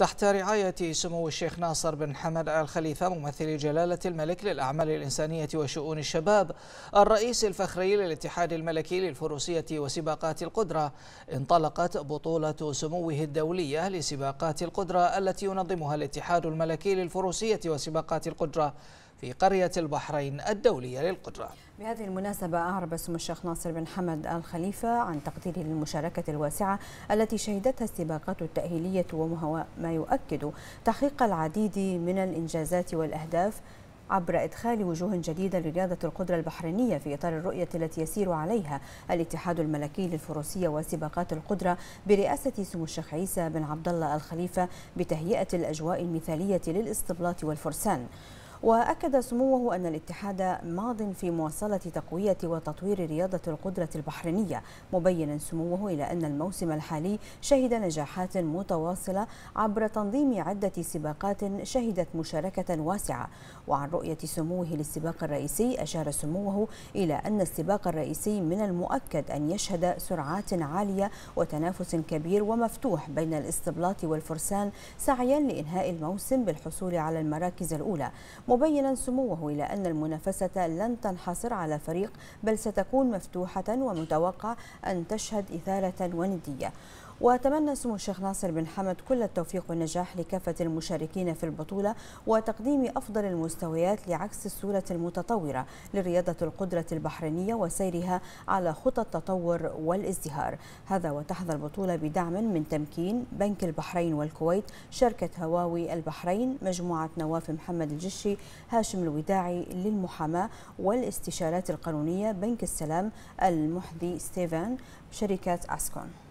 تحت رعاية سمو الشيخ ناصر بن حمد آل خليفة ممثل جلالة الملك للأعمال الإنسانية وشؤون الشباب الرئيس الفخري للاتحاد الملكي للفروسية وسباقات القدرة انطلقت بطولة سموه الدولية لسباقات القدرة التي ينظمها الاتحاد الملكي للفروسية وسباقات القدرة في قرية البحرين الدولية للقدرة بهذه المناسبة أعرب سمو الشيخ ناصر بن حمد آل خليفة عن تقديره للمشاركة الواسعة التي شهدتها السباقات التأهيلية وهو ما يؤكد تحقيق العديد من الإنجازات والأهداف عبر إدخال وجوه جديدة لرياضة القدرة البحرينية في إطار الرؤية التي يسير عليها الاتحاد الملكي للفروسية وسباقات القدرة برئاسة سمو الشيخ عيسى بن عبد الله الخليفة بتهيئة الأجواء المثالية للاستبلاط والفرسان. وأكد سموه أن الاتحاد ماض في مواصلة تقوية وتطوير رياضة القدرة البحرينية مبينا سموه إلى أن الموسم الحالي شهد نجاحات متواصلة عبر تنظيم عدة سباقات شهدت مشاركة واسعة وعن رؤية سموه للسباق الرئيسي أشار سموه إلى أن السباق الرئيسي من المؤكد أن يشهد سرعات عالية وتنافس كبير ومفتوح بين الاستبلاط والفرسان سعيا لإنهاء الموسم بالحصول على المراكز الأولى مبينا سموه إلى أن المنافسة لن تنحصر على فريق بل ستكون مفتوحة ومتوقع أن تشهد إثارة وندية وتمنى سمو الشيخ ناصر بن حمد كل التوفيق والنجاح لكافة المشاركين في البطولة وتقديم أفضل المستويات لعكس الصورة المتطورة لرياضة القدرة البحرينية وسيرها على خطى التطور والازدهار هذا وتحظى البطولة بدعم من تمكين بنك البحرين والكويت شركة هواوي البحرين مجموعة نواف محمد الجشي هاشم الوداعي للمحاماة والاستشارات القانونية بنك السلام المحدي ستيفان شركة أسكون